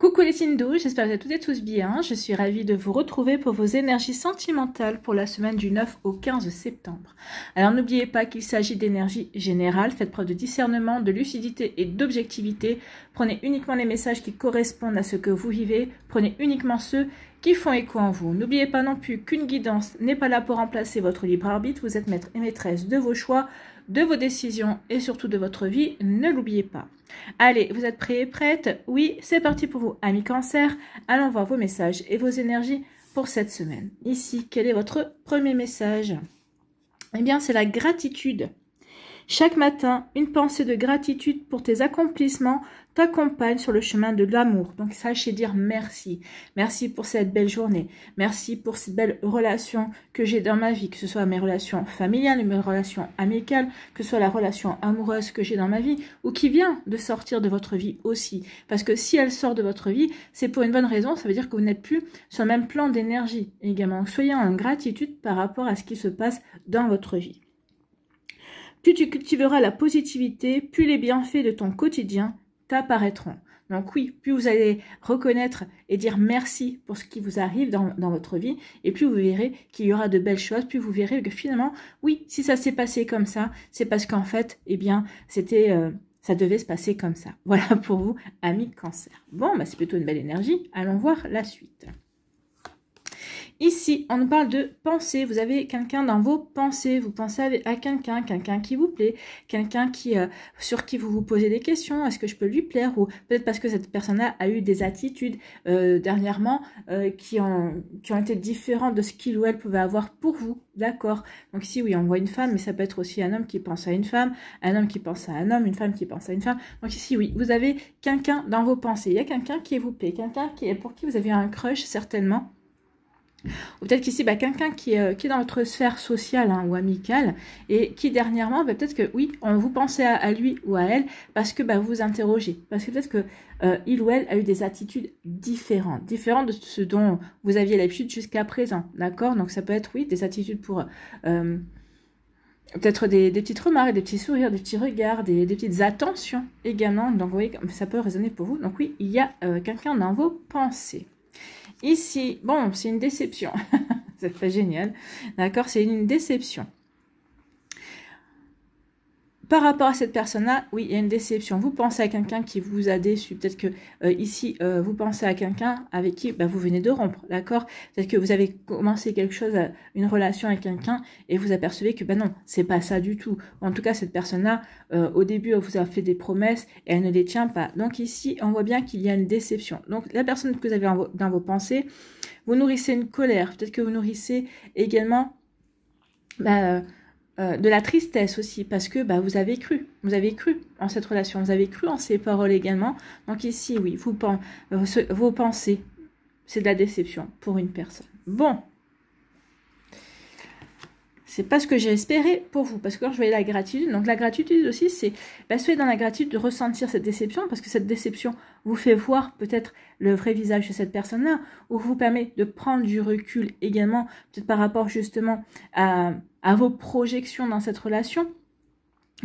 Coucou les hindous, j'espère que vous êtes et tous bien. Je suis ravie de vous retrouver pour vos énergies sentimentales pour la semaine du 9 au 15 septembre. Alors n'oubliez pas qu'il s'agit d'énergie générale, faites preuve de discernement, de lucidité et d'objectivité. Prenez uniquement les messages qui correspondent à ce que vous vivez, prenez uniquement ceux qui font écho en vous. N'oubliez pas non plus qu'une guidance n'est pas là pour remplacer votre libre arbitre, vous êtes maître et maîtresse de vos choix de vos décisions et surtout de votre vie, ne l'oubliez pas. Allez, vous êtes prêts et prêtes Oui, c'est parti pour vous, amis cancer. Allons voir vos messages et vos énergies pour cette semaine. Ici, quel est votre premier message Eh bien, c'est la gratitude. Chaque matin, une pensée de gratitude pour tes accomplissements t'accompagne sur le chemin de l'amour. Donc sachez dire merci. Merci pour cette belle journée. Merci pour cette belle relation que j'ai dans ma vie, que ce soit mes relations familiales, mes relations amicales, que ce soit la relation amoureuse que j'ai dans ma vie ou qui vient de sortir de votre vie aussi. Parce que si elle sort de votre vie, c'est pour une bonne raison, ça veut dire que vous n'êtes plus sur le même plan d'énergie également. Soyez en gratitude par rapport à ce qui se passe dans votre vie. Plus tu cultiveras la positivité, plus les bienfaits de ton quotidien t'apparaîtront. Donc oui, plus vous allez reconnaître et dire merci pour ce qui vous arrive dans, votre vie, et plus vous verrez qu'il y aura de belles choses, plus vous verrez que finalement, oui, si ça s'est passé comme ça, c'est parce qu'en fait, eh bien, c'était, euh, ça devait se passer comme ça. Voilà pour vous, amis cancer. Bon, bah, c'est plutôt une belle énergie. Allons voir la suite. Ici, on nous parle de pensée. Vous avez quelqu'un dans vos pensées. Vous pensez à quelqu'un, quelqu'un qui vous plaît, quelqu'un qui euh, sur qui vous vous posez des questions. Est-ce que je peux lui plaire Ou peut-être parce que cette personne-là a eu des attitudes euh, dernièrement euh, qui, ont, qui ont été différentes de ce qu'il ou elle pouvait avoir pour vous. D'accord. Donc ici, oui, on voit une femme, mais ça peut être aussi un homme qui pense à une femme, un homme qui pense à un homme, une femme qui pense à une femme. Donc ici, oui, vous avez quelqu'un dans vos pensées. Il y a quelqu'un qui vous plaît, quelqu'un qui est pour qui vous avez un crush certainement ou peut-être qu'ici, bah, quelqu'un qui, euh, qui, est dans votre sphère sociale hein, ou amicale et qui dernièrement, bah, peut-être que oui, on vous pensait à, lui ou à elle parce que bah, vous vous interrogez. Parce que peut-être que euh, il ou elle a eu des attitudes différentes, différentes de ce dont vous aviez l'habitude jusqu'à présent. D'accord Donc ça peut être, oui, des attitudes pour... Euh, peut-être des, des, petites remarques, des petits sourires, des petits regards, des, des, petites attentions également. Donc vous voyez, ça peut résonner pour vous. Donc oui, il y a quelqu'un dans vos pensées. Ici, bon, c'est une déception. c'est pas génial. D'accord, c'est une déception par rapport à cette personne-là, oui, il y a une déception. Vous pensez à quelqu'un qui vous a déçu. Peut-être que euh, ici, euh, vous pensez à quelqu'un avec qui bah, vous venez de rompre, d'accord Peut-être que vous avez commencé quelque chose, euh, une relation avec quelqu'un, et vous apercevez que, ben non, c'est pas ça du tout. En tout cas, cette personne-là, au début, elle vous a fait des promesses et elle ne les tient pas. Donc ici, on voit bien qu'il y a une déception. Donc la personne que vous avez dans vos pensées, vous nourrissez une colère. Peut-être que vous nourrissez également... Bah, euh, de la tristesse aussi, parce que bah, vous avez cru, vous avez cru en cette relation, vous avez cru en ces paroles également. Donc ici, oui, vous euh, vos pensées, c'est de la déception pour une personne. Bon, c'est pas ce que j'ai espéré pour vous, parce que je voyais la gratitude, donc la gratitude aussi, c'est bah, soyez dans la gratitude de ressentir cette déception, parce que cette déception vous fait voir peut-être le vrai visage de cette personne-là, ou vous permet de prendre du recul également, peut-être par rapport justement à à vos projections dans cette relation,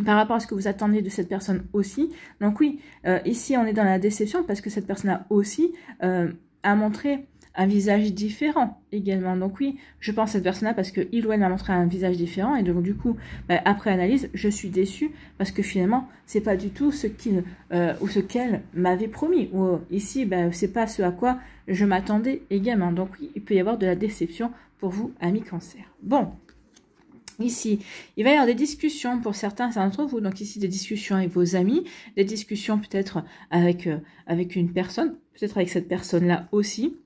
par rapport à ce que vous attendez de cette personne aussi. Donc oui, euh, ici on est dans la déception parce que cette personne a aussi euh, montré un visage différent également. Donc oui, je pense à cette personne-là parce que il ou elle m'a montré un visage différent et donc du coup, bah, après analyse, je suis déçue parce que finalement, c'est pas du tout ce qu'il euh, ou ce qu'elle m'avait promis. Ou ici, ce bah, c'est pas ce à quoi je m'attendais également. Donc oui, il peut y avoir de la déception pour vous, amis cancer. Bon, Ici, il va y avoir des discussions pour certains d'entre vous, donc ici des discussions avec vos amis, des discussions peut-être avec, euh, avec une personne, peut-être avec cette personne-là aussi.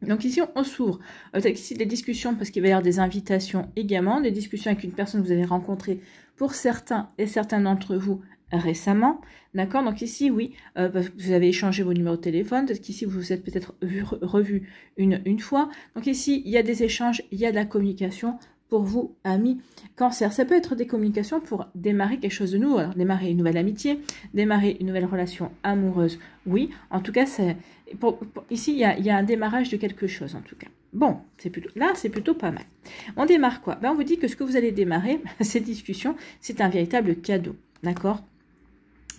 Donc ici, on s'ouvre. Euh, ici, des discussions, parce qu'il va y avoir des invitations également, des discussions avec une personne que vous avez rencontrée pour certains et certains d'entre vous récemment. D'accord Donc ici, oui, euh, vous avez échangé vos numéros de téléphone, Peut-être qu'ici, vous vous êtes peut-être revu une, une fois. Donc ici, il y a des échanges, il y a de la communication pour vous, amis cancer. Ça peut être des communications pour démarrer quelque chose de nouveau. Alors, démarrer une nouvelle amitié, démarrer une nouvelle relation amoureuse, oui. En tout cas, ici, il y, a, un démarrage de quelque chose, en tout cas. Bon, plutôt, là, c'est plutôt pas mal. On démarre quoi ben, On vous dit que ce que vous allez démarrer, cette discussion, c'est un véritable cadeau. D'accord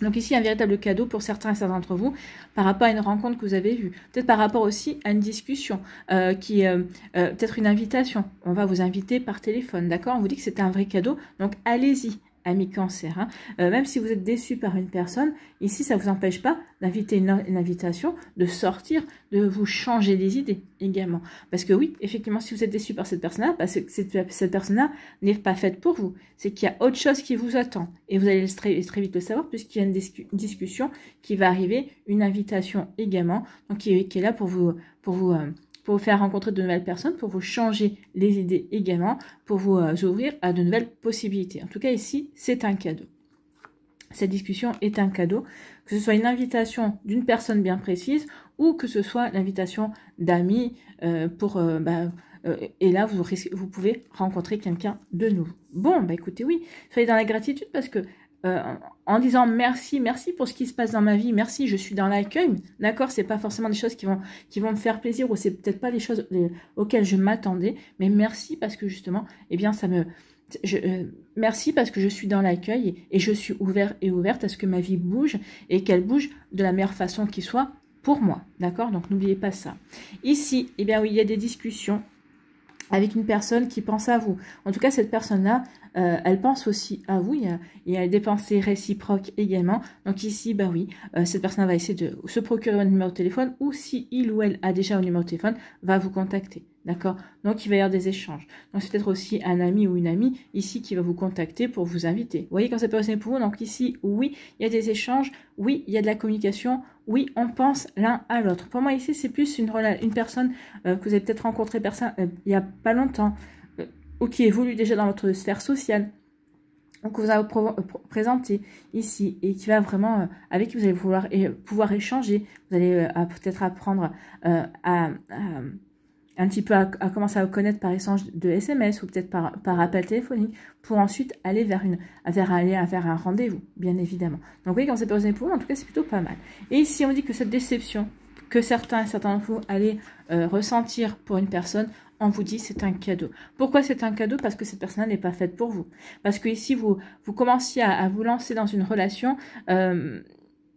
donc ici, un véritable cadeau pour certains et certains d'entre vous par rapport à une rencontre que vous avez vue, peut-être par rapport aussi à une discussion euh, qui euh, euh, peut-être une invitation. On va vous inviter par téléphone, d'accord On vous dit que c'est un vrai cadeau, donc allez-y, ami cancer. Hein. Euh, même si vous êtes déçu par une personne, ici, ça ne vous empêche pas d'inviter une, invitation, de sortir, de vous changer des idées également. Parce que oui, effectivement, si vous êtes déçu par cette personne-là, parce que cette, personne-là n'est pas faite pour vous. C'est qu'il y a autre chose qui vous attend. Et vous allez très, vite le savoir, puisqu'il y a une, discussion qui va arriver, une invitation également, donc qui, est là pour vous... Pour vous euh, pour vous faire rencontrer de nouvelles personnes, pour vous changer les idées également, pour vous euh, ouvrir à de nouvelles possibilités. En tout cas, ici, c'est un cadeau. Cette discussion est un cadeau, que ce soit une invitation d'une personne bien précise ou que ce soit l'invitation d'amis euh, pour... Euh, bah, et là, vous, vous pouvez rencontrer quelqu'un de nouveau. Bon, bah écoutez, oui, soyez dans la gratitude parce que euh, en disant merci, merci pour ce qui se passe dans ma vie, merci, je suis dans l'accueil. D'accord, c'est pas forcément des choses qui vont, qui vont me faire plaisir ou c'est peut-être pas les choses auxquelles je m'attendais, mais merci parce que justement, eh bien, ça me, euh, merci parce que je suis dans l'accueil et, je suis ouvert et ouverte à ce que ma vie bouge et qu'elle bouge de la meilleure façon qui soit pour moi. D'accord, donc n'oubliez pas ça. Ici, eh bien oui, il y a des discussions avec une personne qui pense à vous. En tout cas, cette personne-là, euh, elle pense aussi à vous. Il y, a, des pensées réciproques également. Donc ici, bah oui, euh, cette personne va essayer de se procurer un numéro de téléphone ou si il ou elle a déjà un numéro de téléphone, va vous contacter. D'accord Donc il va y avoir des échanges. Donc c'est peut-être aussi un ami ou une amie ici qui va vous contacter pour vous inviter. Vous voyez quand ça peut passer pour vous Donc ici, oui, il y a des échanges, oui, il y a de la communication, oui, on pense l'un à l'autre. Pour moi, ici, c'est plus une, personne euh, que vous avez peut-être rencontrée euh, il n'y a pas longtemps, euh, ou qui évolue déjà dans votre sphère sociale, ou que vous avez présenté ici, et qui va vraiment, avec qui vous allez vouloir, pouvoir échanger, vous allez peut-être apprendre à un petit peu à, commencer à vous connaître par échange de SMS ou peut-être par, appel téléphonique pour ensuite aller vers une à un rendez-vous bien évidemment donc oui quand c'est posé pour vous en tout cas c'est plutôt pas mal et ici, on dit que cette déception que certains et certains d'entre vous allez euh, ressentir pour une personne on vous dit c'est un cadeau. Pourquoi c'est un cadeau Parce que cette personne n'est pas faite pour vous. Parce que ici, vous, vous commenciez à, vous lancer dans une relation euh,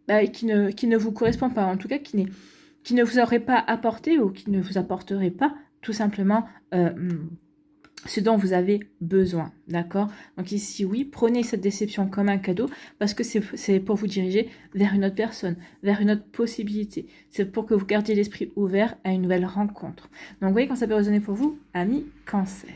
bah, qui, ne, qui ne vous correspond pas, en tout cas qui n'est qui ne vous aurait pas apporté ou qui ne vous apporterait pas tout simplement euh, mm, ce dont vous avez besoin, d'accord Donc ici, oui, prenez cette déception comme un cadeau parce que c'est pour vous diriger vers une autre personne, vers une autre possibilité. C'est pour que vous gardiez l'esprit ouvert à une nouvelle rencontre. Donc voyez quand ça peut résonner pour vous, ami cancer.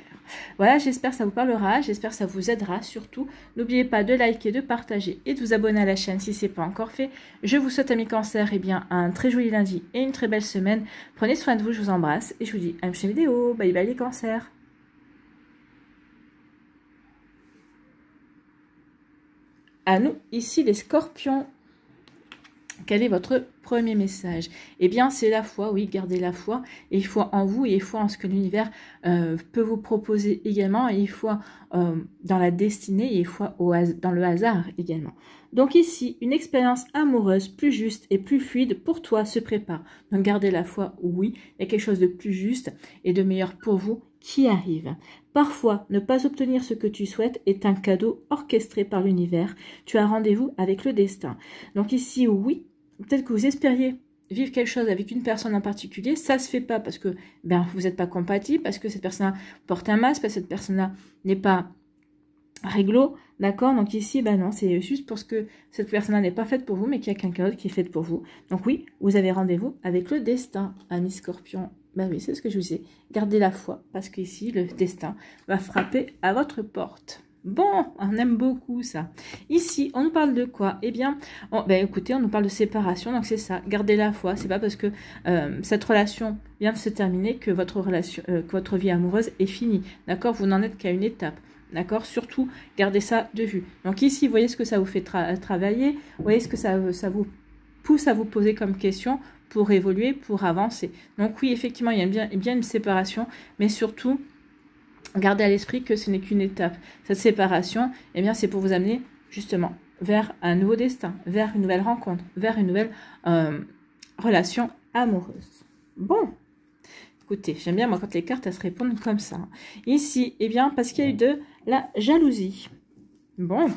Voilà, j'espère que ça vous parlera, j'espère que ça vous aidera. Surtout, n'oubliez pas de liker, de partager et de vous abonner à la chaîne si ce n'est pas encore fait. Je vous souhaite, amis cancers, eh bien, un très joli lundi et une très belle semaine. Prenez soin de vous, je vous embrasse et je vous dis à une prochaine vidéo. Bye bye les cancers À nous, ici les scorpions. Quel est votre premier message Eh bien, c'est la foi, oui, gardez la foi, et foi en vous, et foi en ce que l'univers euh, peut vous proposer également, et foi euh, dans la destinée, et foi dans le hasard également. Donc ici, une expérience amoureuse plus juste et plus fluide pour toi se prépare. Donc gardez la foi, oui, il y a quelque chose de plus juste et de meilleur pour vous qui arrive. Parfois, ne pas obtenir ce que tu souhaites est un cadeau orchestré par l'univers. Tu as rendez-vous avec le destin. Donc ici, oui, peut-être que vous espériez vivre quelque chose avec une personne en particulier, ça ne se fait pas parce que ben vous n'êtes pas compatible, parce que cette personne là porte un masque, parce que cette personne-là n'est pas réglo, d'accord Donc ici, ben non, c'est juste parce que cette personne-là n'est pas faite pour vous, mais qu'il y a quelqu'un d'autre qui est faite pour vous. Donc oui, vous avez rendez-vous avec le destin, ami scorpion. Ben oui, c'est ce que je vous ai. Gardez la foi, parce qu'ici, le destin va frapper à votre porte. Bon, on aime beaucoup ça. Ici, on nous parle de quoi Eh bien, ben, écoutez, on nous parle de séparation, donc c'est ça. Gardez la foi. C'est pas parce que euh, cette relation vient de se terminer que votre relation, euh, que votre vie amoureuse est finie. D'accord Vous n'en êtes qu'à une étape. D'accord Surtout, gardez ça de vue. Donc ici, vous voyez ce que ça vous fait travailler. Vous voyez ce que ça, ça vous pousse à vous poser comme question pour évoluer, pour avancer. Donc oui, effectivement, il y a bien, une séparation, mais surtout, gardez à l'esprit que ce n'est qu'une étape. Cette séparation, eh bien, c'est pour vous amener justement vers un nouveau destin, vers une nouvelle rencontre, vers une nouvelle euh, relation amoureuse. Bon, écoutez, j'aime bien moi quand les cartes elles se répondent comme ça. Hein. Ici, eh bien, parce qu'il y a eu de la jalousie. Bon.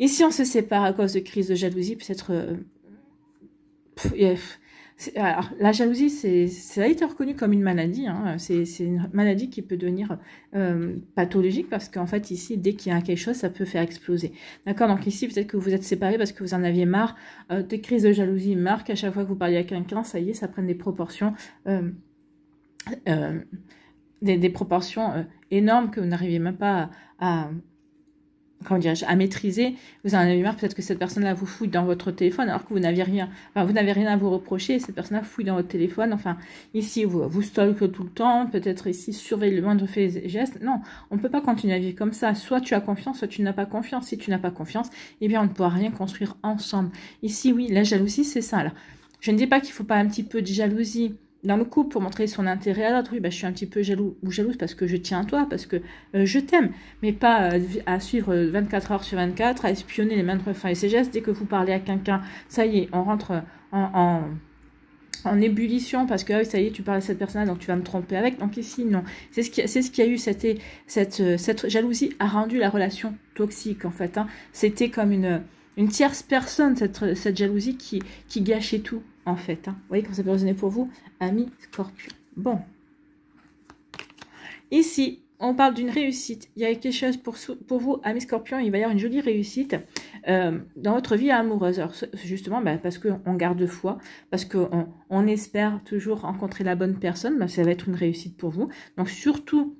Ici, on se sépare à cause de crise de jalousie, peut-être euh, la jalousie, c'est, ça a été reconnu comme une maladie. Hein. C'est, une maladie qui peut devenir euh, pathologique parce qu'en fait, ici, dès qu'il y a quelque chose, ça peut faire exploser. D'accord Donc, ici, peut-être que vous êtes séparés parce que vous en aviez marre. Euh, des crises de jalousie, marque à chaque fois que vous parliez à quelqu'un, ça y est, ça prenne des proportions. Euh, des, proportions énormes que vous n'arrivez même pas à à maîtriser, vous en avez marre, peut-être que cette personne-là vous fouille dans votre téléphone alors que vous n'avez rien, enfin, vous n'avez rien à vous reprocher, cette personne-là fouille dans votre téléphone, enfin, ici, vous, vous tout le temps, peut-être ici, surveille le moindre fait et geste. Non, on ne peut pas continuer à vivre comme ça. Soit tu as confiance, soit tu n'as pas confiance. Si tu n'as pas confiance, eh bien, on ne pourra rien construire ensemble. Ici, oui, la jalousie, c'est ça, Je ne dis pas qu'il ne faut pas un petit peu de jalousie, dans le couple pour montrer son intérêt à l'autre. Oui, bah, je suis un petit peu jaloux ou jalouse parce que je tiens à toi, parce que euh, je t'aime, mais pas euh, à suivre 24 euh, heures sur 24, à espionner les mêmes fins et ses gestes. Dès que vous parlez à quelqu'un, ça y est, on rentre en, ébullition parce que ah ça y est, tu parles à cette personne donc tu vas me tromper avec. Donc ici, non. C'est ce qui, c'est ce qui a eu, cette, cette jalousie a rendu la relation toxique en fait. Hein. C'était comme une, une tierce personne cette, cette jalousie qui, qui gâchait tout en fait. Hein. Vous voyez comment ça peut résonner pour vous, ami scorpion. Bon. Ici, on parle d'une réussite. Il y a quelque chose pour, pour vous, ami scorpion, il va y avoir une jolie réussite euh, dans votre vie amoureuse. Alors, justement, bah, parce qu'on garde foi, parce qu'on on espère toujours rencontrer la bonne personne, bah, ça va être une réussite pour vous. Donc, surtout,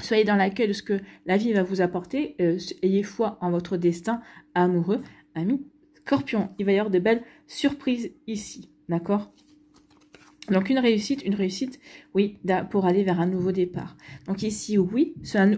soyez dans l'accueil de ce que la vie va vous apporter. Euh, ayez foi en votre destin amoureux, ami Scorpion, il va y avoir de belles surprises ici, d'accord donc une réussite, une réussite, oui, pour aller vers un nouveau départ. Donc ici, oui,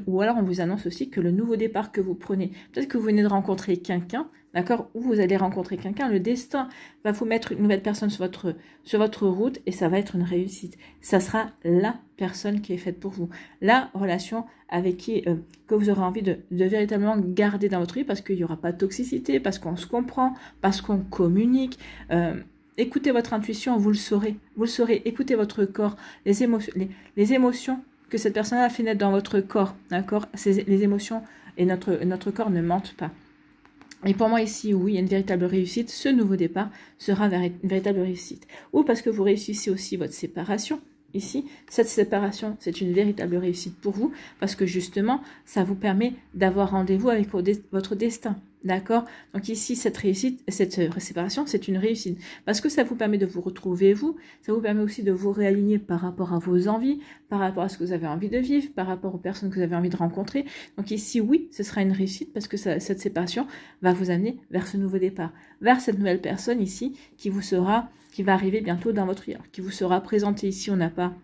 ou alors on vous annonce aussi que le nouveau départ que vous prenez, peut-être que vous venez de rencontrer quelqu'un, d'accord Ou vous allez rencontrer quelqu'un, le destin va vous mettre une nouvelle personne sur votre, sur votre route et ça va être une réussite. Ça sera la personne qui est faite pour vous, la relation avec qui euh, que vous aurez envie de, véritablement garder dans votre vie parce qu'il n'y aura pas de toxicité, parce qu'on se comprend, parce qu'on communique. Euh, écoutez votre intuition, vous le saurez. Vous le saurez. Écoutez votre corps, les, émotions, les, émotions que cette personne a fait naître dans votre corps, d'accord Les émotions et notre, notre corps ne mentent pas. Et pour moi ici, oui, il y a une véritable réussite. Ce nouveau départ sera une véritable réussite. Ou parce que vous réussissez aussi votre séparation. Ici, cette séparation, c'est une véritable réussite pour vous parce que justement, ça vous permet d'avoir rendez-vous avec votre destin. D'accord Donc ici, cette réussite, cette séparation, c'est une réussite. Parce que ça vous permet de vous retrouver, vous, ça vous permet aussi de vous réaligner par rapport à vos envies, par rapport à ce que vous avez envie de vivre, par rapport aux personnes que vous avez envie de rencontrer. Donc ici, oui, ce sera une réussite parce que cette séparation va vous amener vers ce nouveau départ, vers cette nouvelle personne ici qui vous sera, qui va arriver bientôt dans votre vie, qui vous sera présentée ici. On n'a pas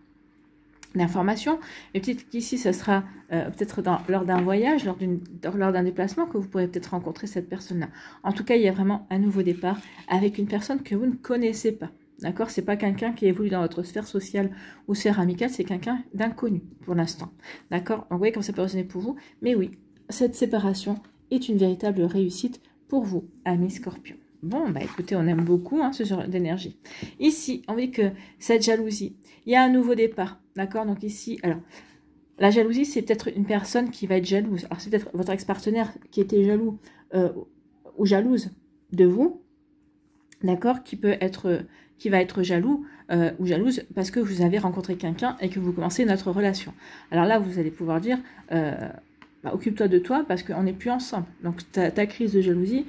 d'informations. Et peut-être qu'ici, ce sera euh, peut-être lors d'un voyage, lors, d'un déplacement, que vous pourrez peut-être rencontrer cette personne-là. En tout cas, il y a vraiment un nouveau départ avec une personne que vous ne connaissez pas. D'accord C'est pas quelqu'un qui évolue dans votre sphère sociale ou sphère amicale, c'est quelqu'un d'inconnu pour l'instant. D'accord vous voyez comment ça peut résonner pour vous. Mais oui, cette séparation est une véritable réussite pour vous, amis scorpions. Bon, bah écoutez, on aime beaucoup hein, ce genre d'énergie. Ici, on dit que cette jalousie, il y a un nouveau départ. D'accord Donc ici, alors, la jalousie, c'est peut-être une personne qui va être jalouse. Alors, c'est peut-être votre ex-partenaire qui était jaloux euh, ou jalouse de vous. D'accord Qui peut être qui va être jaloux euh, ou jalouse parce que vous avez rencontré quelqu'un et que vous commencez notre relation. Alors là, vous allez pouvoir dire euh, bah, occupe-toi de toi parce qu'on n'est plus ensemble. Donc ta, crise de jalousie,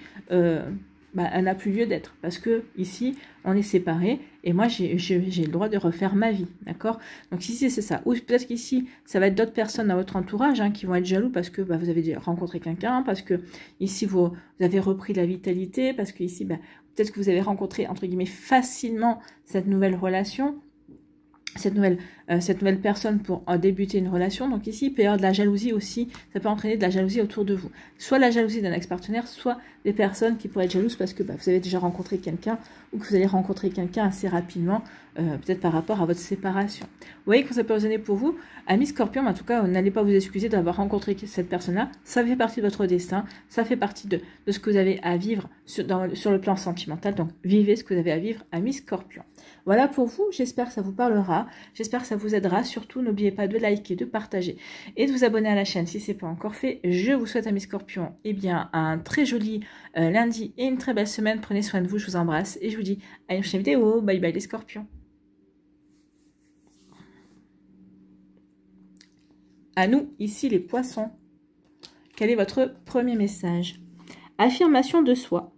bah, elle n'a plus lieu d'être parce que ici on est séparés et moi j'ai le droit de refaire ma vie, d'accord Donc ici c'est ça. Ou peut-être qu'ici ça va être d'autres personnes dans votre entourage hein, qui vont être jaloux parce que bah, vous avez rencontré quelqu'un, parce que ici vous, avez repris la vitalité, parce que ici bah, peut-être que vous avez rencontré entre guillemets facilement cette nouvelle relation cette nouvelle, euh, cette nouvelle personne pour débuter une relation. Donc ici, il peut y avoir de la jalousie aussi, ça peut entraîner de la jalousie autour de vous. Soit la jalousie d'un ex-partenaire, soit des personnes qui pourraient être jalouses parce que bah, vous avez déjà rencontré quelqu'un ou que vous allez rencontrer quelqu'un assez rapidement, euh, peut-être par rapport à votre séparation. Vous voyez que ça peut résonner pour vous. Amis Scorpion, en tout cas, n'allez pas vous excuser d'avoir rencontré cette personne-là. Ça fait partie de votre destin, ça fait partie de, ce que vous avez à vivre sur, sur le plan sentimental. Donc vivez ce que vous avez à vivre, amis Scorpion. Voilà pour vous, j'espère que ça vous parlera, j'espère que ça vous aidera. Surtout, n'oubliez pas de liker, de partager et de vous abonner à la chaîne si ce n'est pas encore fait. Je vous souhaite à mes scorpions eh bien, un très joli euh, lundi et une très belle semaine. Prenez soin de vous, je vous embrasse et je vous dis à une prochaine vidéo. Bye bye les scorpions. À nous, ici les poissons. Quel est votre premier message Affirmation de soi.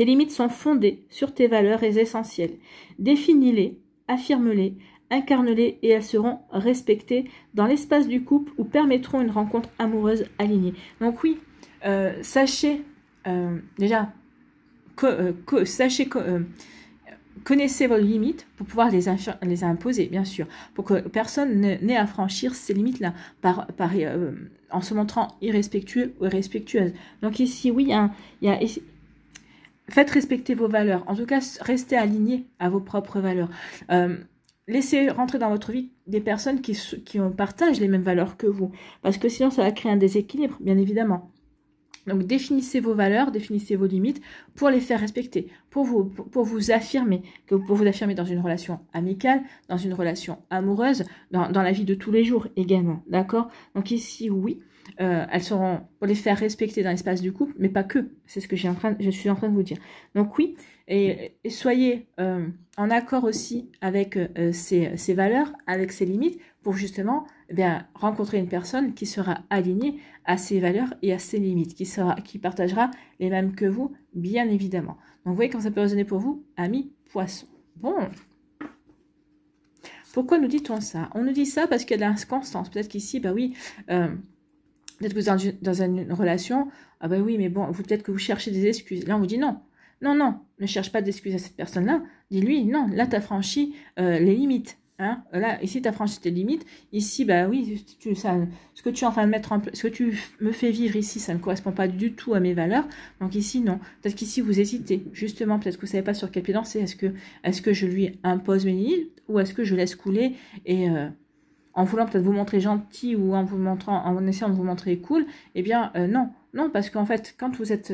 Tes limites sont fondées sur tes valeurs et essentielles. Définis-les, affirme-les, incarne-les et elles seront respectées dans l'espace du couple ou permettront une rencontre amoureuse alignée. Donc oui, euh, sachez euh, déjà, que, euh, sachez que connaissez vos limites pour pouvoir les, les, imposer, bien sûr, pour que personne n'ait à franchir ces limites-là par, en se montrant irrespectueux ou irrespectueuse. Donc ici, oui, il hein, y il y a faites respecter vos valeurs. En tout cas, restez alignés à vos propres valeurs. Euh, laissez rentrer dans votre vie des personnes qui, qui partagent les mêmes valeurs que vous. Parce que sinon, ça va créer un déséquilibre, bien évidemment. Donc définissez vos valeurs, définissez vos limites pour les faire respecter, pour vous, pour vous affirmer, pour vous affirmer dans une relation amicale, dans une relation amoureuse, dans, dans la vie de tous les jours également. D'accord Donc ici, oui, euh, elles seront pour les faire respecter dans l'espace du couple, mais pas que. C'est ce que en train, je suis en train de vous dire. Donc oui, et, soyez euh, en accord aussi avec euh, ces, valeurs, avec ces limites, pour justement eh bien, rencontrer une personne qui sera alignée à ces valeurs et à ces limites, qui, sera, qui partagera les mêmes que vous, bien évidemment. Donc vous voyez comment ça peut résonner pour vous, ami poisson. Bon, pourquoi nous dit-on ça On nous dit ça parce qu'il y a de constance. Peut-être qu'ici, bah oui, Peut-être que vous êtes dans une relation, ah ben oui, mais bon, vous peut-être que vous cherchez des excuses. Là, on vous dit non. Non, non, ne cherche pas d'excuses à cette personne-là. Dis-lui, non, là, tu as franchi euh, les limites. Hein, là, ici, tu as franchi tes limites. Ici, bah oui, ça, ce que tu es en train de mettre en place, ce que tu me fais vivre ici, ça ne correspond pas du tout à mes valeurs. Donc ici, non. Peut-être qu'ici, vous hésitez. Justement, peut-être que vous ne savez pas sur quel pied danser. Est-ce que, est -ce que je lui impose mes limites ou est-ce que je laisse couler et, euh, en voulant peut-être vous montrer gentil ou en vous montrant, en essayant de vous montrer cool, eh bien euh, non, non, parce qu'en fait, quand vous êtes,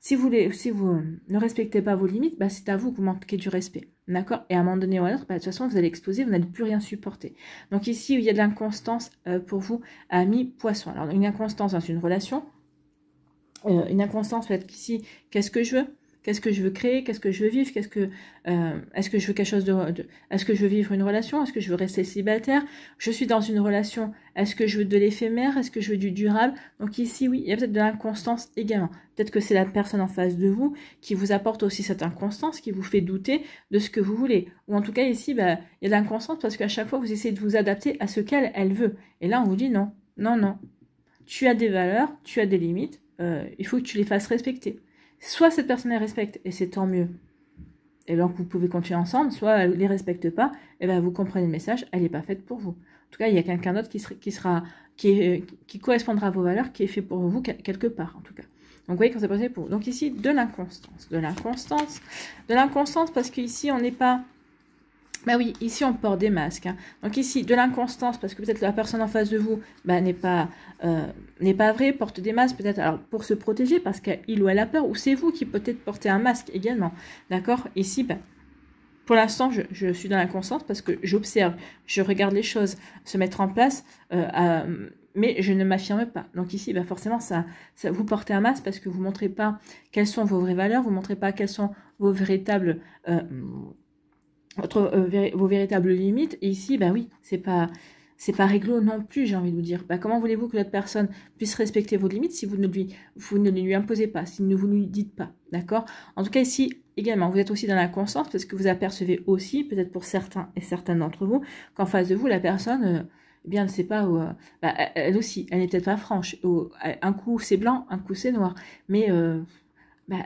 si vous, si vous ne respectez pas vos limites, bah, c'est à vous que vous manquez du respect, d'accord Et à un moment donné ou à un autre, bah, de toute façon, vous allez exploser, vous n'allez plus rien supporter. Donc ici, il y a de l'inconstance euh, pour vous, ami poisson. Alors une inconstance dans une relation, euh, une inconstance peut-être qu'ici, qu'est-ce que je veux Qu'est-ce que je veux créer Qu'est-ce que je veux vivre euh, est-ce que je veux quelque chose de, est-ce que je veux vivre une relation Est-ce que je veux rester célibataire Je suis dans une relation. Est-ce que je veux de l'éphémère Est-ce que je veux du durable Donc ici, oui, il y a peut-être de l'inconstance également. Peut-être que c'est la personne en face de vous qui vous apporte aussi cette inconstance, qui vous fait douter de ce que vous voulez. Ou en tout cas ici, bah, il y a de l'inconstance parce qu'à chaque fois vous essayez de vous adapter à ce qu'elle veut. Et là, on vous dit non, non, non. Tu as des valeurs, tu as des limites. Euh, il faut que tu les fasses respecter soit cette personne les respecte, et c'est tant mieux, et donc vous pouvez continuer ensemble, soit elle ne les respecte pas, et eh bien vous comprenez le message, elle n'est pas faite pour vous. En tout cas, il y a quelqu'un d'autre qui, sera, qui, qui, correspondra à vos valeurs, qui est fait pour vous quelque part, en tout cas. Donc vous voyez quand s'est passé pour vous. Donc ici, de l'inconstance. De l'inconstance. De l'inconstance parce qu'ici, on n'est pas ben oui, ici on porte des masques. Hein. Donc ici, de l'inconstance, parce que peut-être la personne en face de vous bah, n'est pas, euh, pas vraie, porte des masques peut-être alors pour se protéger, parce qu'il ou elle a peur, ou c'est vous qui peut-être portez un masque également. D'accord Ici, bah, pour l'instant, je, suis dans l'inconstance parce que j'observe, je regarde les choses se mettre en place, euh, mais je ne m'affirme pas. Donc ici, forcément, ça, ça, vous portez un masque parce que vous ne montrez pas quelles sont vos vraies valeurs, vous ne montrez pas quelles sont vos véritables... Euh, votre, euh, vos véritables limites. Et ici, ben oui, c'est pas c'est pas réglo non plus, j'ai envie de vous dire. Bah, comment voulez-vous que l'autre personne puisse respecter vos limites si vous ne lui, vous ne lui imposez pas, si vous ne vous lui dites pas, d'accord En tout cas, ici, également, vous êtes aussi dans la conscience, parce que vous apercevez aussi, peut-être pour certains et certaines d'entre vous, qu'en face de vous, la personne, euh, eh bien, ne sait pas où... Euh, bah, elle aussi, elle n'est peut-être pas franche. un coup, c'est blanc, un coup, c'est noir. Mais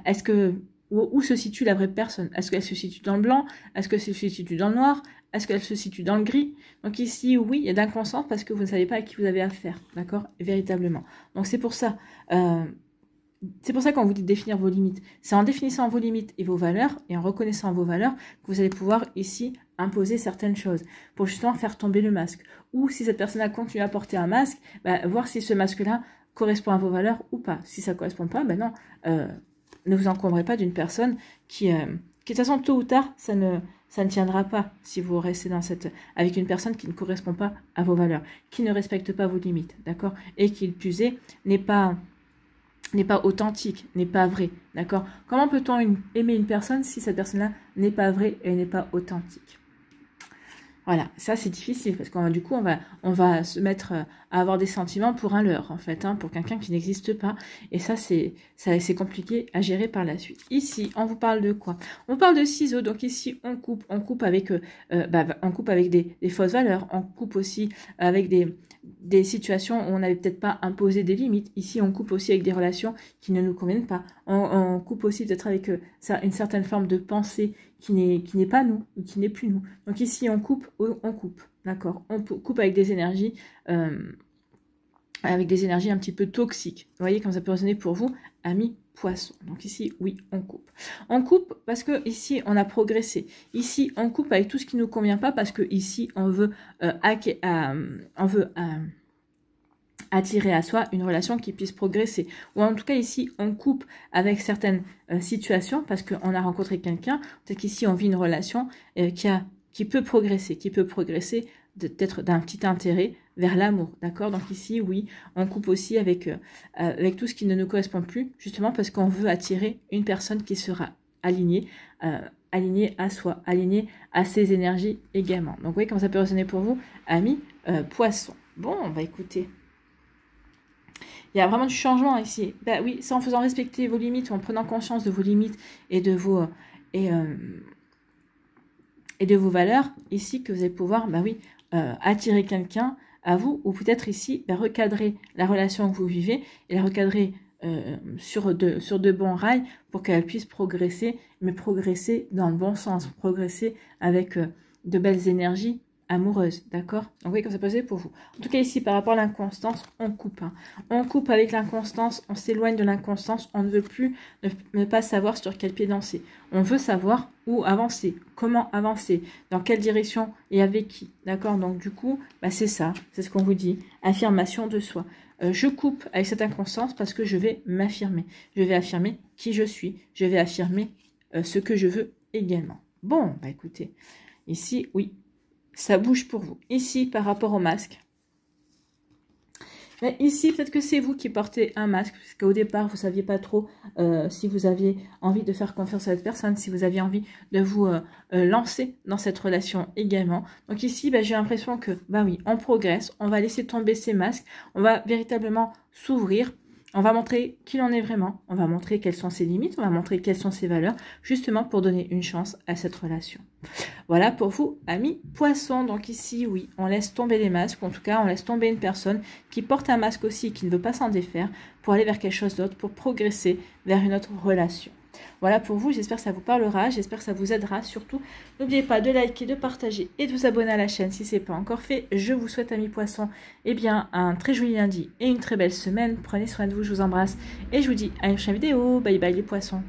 est-ce que où, se situe la vraie personne. Est-ce qu'elle se situe dans le blanc Est-ce qu'elle se situe dans le noir Est-ce qu'elle se situe dans le gris Donc ici, oui, il y a d'inconscience parce que vous ne savez pas à qui vous avez affaire, d'accord Véritablement. Donc c'est pour ça. Euh, c'est pour ça qu'on vous dit de définir vos limites. C'est en définissant vos limites et vos valeurs, et en reconnaissant vos valeurs, que vous allez pouvoir ici imposer certaines choses, pour justement faire tomber le masque. Ou si cette personne a continué à porter un masque, bah, voir si ce masque-là correspond à vos valeurs ou pas. Si ça ne correspond pas, ben non, euh, ne vous encombrez pas d'une personne qui, euh, qui, de toute façon, tôt ou tard, ça ne, ça ne tiendra pas si vous restez dans cette, avec une personne qui ne correspond pas à vos valeurs, qui ne respecte pas vos limites, d'accord Et qui, le plus est, n'est pas, n'est pas authentique, n'est pas vrai, d'accord Comment peut-on aimer une personne si cette personne-là n'est pas vraie et n'est pas authentique voilà, ça c'est difficile parce que du coup on va, on va se mettre euh, à avoir des sentiments pour un leurre en fait, hein, pour quelqu'un qui n'existe pas. Et ça c'est, compliqué à gérer par la suite. Ici, on vous parle de quoi On parle de ciseaux. Donc ici, on coupe, on coupe avec, euh, euh, bah, on coupe avec des, des, fausses valeurs. On coupe aussi avec des, des situations où on n'avait peut-être pas imposé des limites. Ici, on coupe aussi avec des relations qui ne nous conviennent pas on, coupe aussi peut-être avec euh, une certaine forme de pensée qui n'est pas nous, ou qui n'est plus nous. Donc ici, on coupe, on coupe, d'accord On coupe avec des énergies... Euh, avec des énergies un petit peu toxiques. Vous voyez comme ça peut résonner pour vous, ami poisson. Donc ici, oui, on coupe. On coupe parce que ici, on a progressé. Ici, on coupe avec tout ce qui ne nous convient pas parce que ici, on veut, euh, euh on veut attirer à soi une relation qui puisse progresser. Ou en tout cas ici, on coupe avec certaines euh, situations parce qu'on a rencontré quelqu'un, peut-être qu'ici on vit une relation euh, qui, peut progresser, qui peut progresser peut-être d'un petit intérêt vers l'amour, d'accord Donc ici, oui, on coupe aussi avec, euh, avec tout ce qui ne nous correspond plus, justement parce qu'on veut attirer une personne qui sera alignée, alignée à soi, alignée à ses énergies également. Donc vous voyez comment ça peut résonner pour vous, ami poisson. Bon, on va écouter. Il y a vraiment du changement ici. Ben oui, c'est en faisant respecter vos limites, ou en prenant conscience de vos limites et de vos, et, euh, et de vos valeurs ici que vous allez pouvoir, ben oui, euh, attirer quelqu'un à vous ou peut-être ici bah, recadrer la relation que vous vivez et la recadrer euh, sur, de, sur de bons rails pour qu'elle puisse progresser, mais progresser dans le bon sens, progresser avec de belles énergies amoureuse, d'accord Donc voyez comment ça peut pour vous. En tout cas ici, par rapport à l'inconstance, on coupe. Hein. On coupe avec l'inconstance, on s'éloigne de l'inconstance, on ne veut plus ne, pas savoir sur quel pied danser. On veut savoir où avancer, comment avancer, dans quelle direction et avec qui, d'accord Donc du coup, bah, c'est ça, c'est ce qu'on vous dit, affirmation de soi. Euh, je coupe avec cette inconstance parce que je vais m'affirmer. Je vais affirmer qui je suis, je vais affirmer euh, ce que je veux également. Bon, bah écoutez, ici, oui, ça bouge pour vous. Ici, par rapport au masque, mais ici, peut-être que c'est vous qui portez un masque, parce qu'au départ, vous ne saviez pas trop euh, si vous aviez envie de faire confiance à cette personne, si vous aviez envie de vous euh, euh, lancer dans cette relation également. Donc ici, ben, j'ai l'impression que, bah oui, on progresse, on va laisser tomber ces masques, on va véritablement s'ouvrir, on va montrer qu'il en est vraiment, on va montrer quelles sont ses limites, on va montrer quelles sont ses valeurs, justement pour donner une chance à cette relation. Voilà pour vous, amis poissons. Donc ici, oui, on laisse tomber les masques, en tout cas, on laisse tomber une personne qui porte un masque aussi et qui ne veut pas s'en défaire pour aller vers quelque chose d'autre, pour progresser vers une autre relation. Voilà pour vous, j'espère que ça vous parlera, j'espère que ça vous aidera. Surtout, n'oubliez pas de liker, de partager et de vous abonner à la chaîne si ce n'est pas encore fait. Je vous souhaite, amis poissons, eh bien, un très joli lundi et une très belle semaine. Prenez soin de vous, je vous embrasse et je vous dis à une prochaine vidéo. Bye bye les poissons.